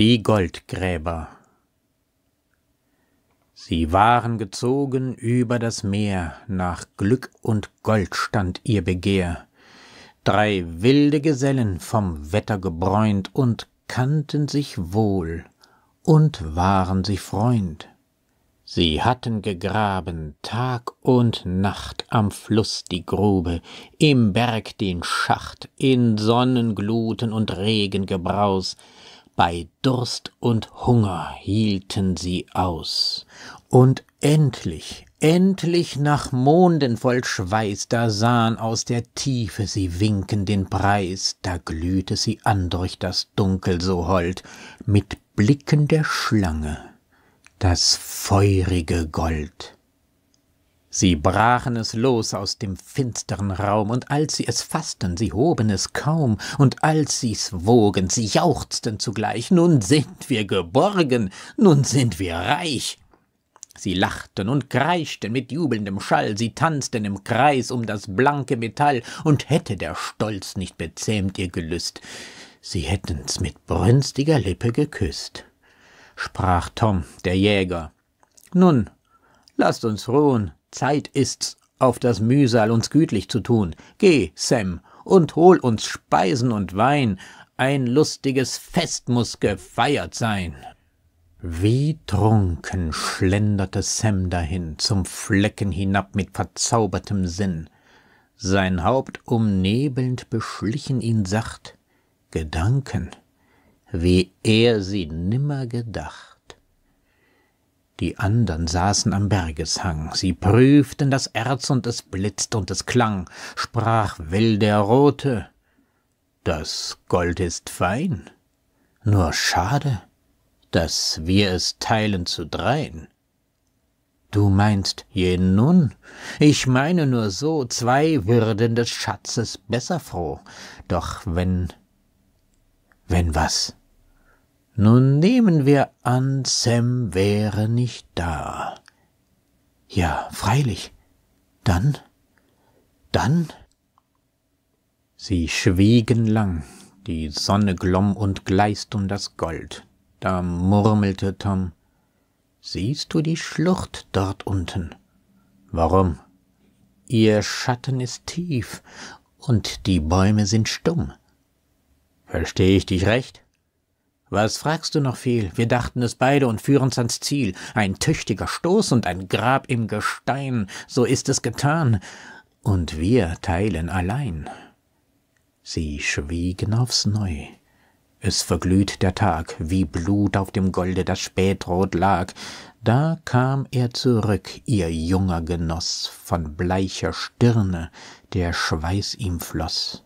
Die Goldgräber Sie waren gezogen über das Meer, nach Glück und Gold stand ihr Begehr. Drei wilde Gesellen vom Wetter gebräunt und kannten sich wohl und waren sie Freund. Sie hatten gegraben Tag und Nacht am Fluss die Grube, im Berg den Schacht, in Sonnengluten und Regengebraus, bei Durst und Hunger hielten sie aus. Und endlich, endlich nach Monden voll Schweiß, da sahen aus der Tiefe sie winken den Preis, da glühte sie an durch das Dunkel so hold, mit Blicken der Schlange das feurige Gold. Sie brachen es los aus dem finsteren Raum, und als sie es faßten, sie hoben es kaum, und als sie's wogen, sie jauchzten zugleich, nun sind wir geborgen, nun sind wir reich. Sie lachten und kreischten mit jubelndem Schall, sie tanzten im Kreis um das blanke Metall, und hätte der Stolz nicht bezähmt ihr Gelüst, sie hätten's mit brünstiger Lippe geküsst. Sprach Tom, der Jäger, nun, lasst uns ruhen, Zeit ist's, auf das Mühsal uns gütlich zu tun. Geh, Sam, und hol uns Speisen und Wein, ein lustiges Fest muß gefeiert sein. Wie trunken schlenderte Sam dahin, zum Flecken hinab mit verzaubertem Sinn. Sein Haupt umnebelnd beschlichen ihn sacht Gedanken, wie er sie nimmer gedacht. Die andern saßen am Bergeshang, sie prüften das Erz und es blitzt und es klang, sprach will der Rote, das Gold ist fein, nur schade, dass wir es teilen zu drein. Du meinst, je nun? Ich meine nur so, zwei würden des Schatzes besser froh. Doch wenn... Wenn was? Nun nehmen wir an, Sam wäre nicht da. Ja, freilich. Dann? Dann? Sie schwiegen lang. Die Sonne glomm und gleist um das Gold. Da murmelte Tom. Siehst du die Schlucht dort unten? Warum? Ihr Schatten ist tief und die Bäume sind stumm. Verstehe ich dich recht? Was fragst du noch viel? Wir dachten es beide und führen's ans Ziel. Ein tüchtiger Stoß und ein Grab im Gestein, so ist es getan. Und wir teilen allein. Sie schwiegen aufs Neu. Es verglüht der Tag, wie Blut auf dem Golde, das spätrot lag. Da kam er zurück, ihr junger Genoss, von bleicher Stirne, der Schweiß ihm floß.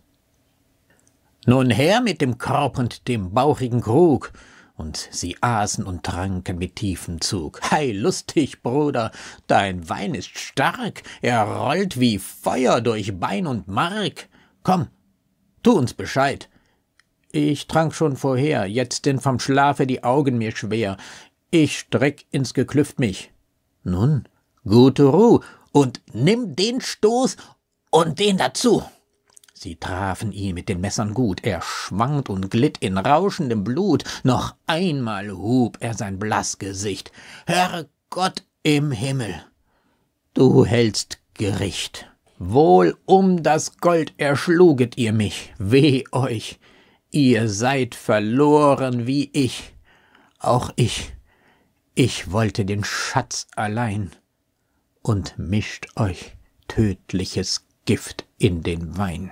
Nun her mit dem Korb und dem bauchigen Krug. Und sie aßen und tranken mit tiefem Zug. Hei, lustig, Bruder, dein Wein ist stark, er rollt wie Feuer durch Bein und Mark. Komm, tu uns Bescheid. Ich trank schon vorher, jetzt sind vom Schlafe die Augen mir schwer. Ich streck ins Geklüft mich. Nun, gute Ruh, und nimm den Stoß und den dazu. Sie trafen ihn mit den Messern gut, er schwankt und glitt in rauschendem Blut, noch einmal hub er sein Blassgesicht. Herrgott im Himmel, du hältst Gericht. Wohl um das Gold erschluget ihr mich, weh euch, ihr seid verloren wie ich, auch ich, ich wollte den Schatz allein, und mischt euch tödliches Gift in den Wein.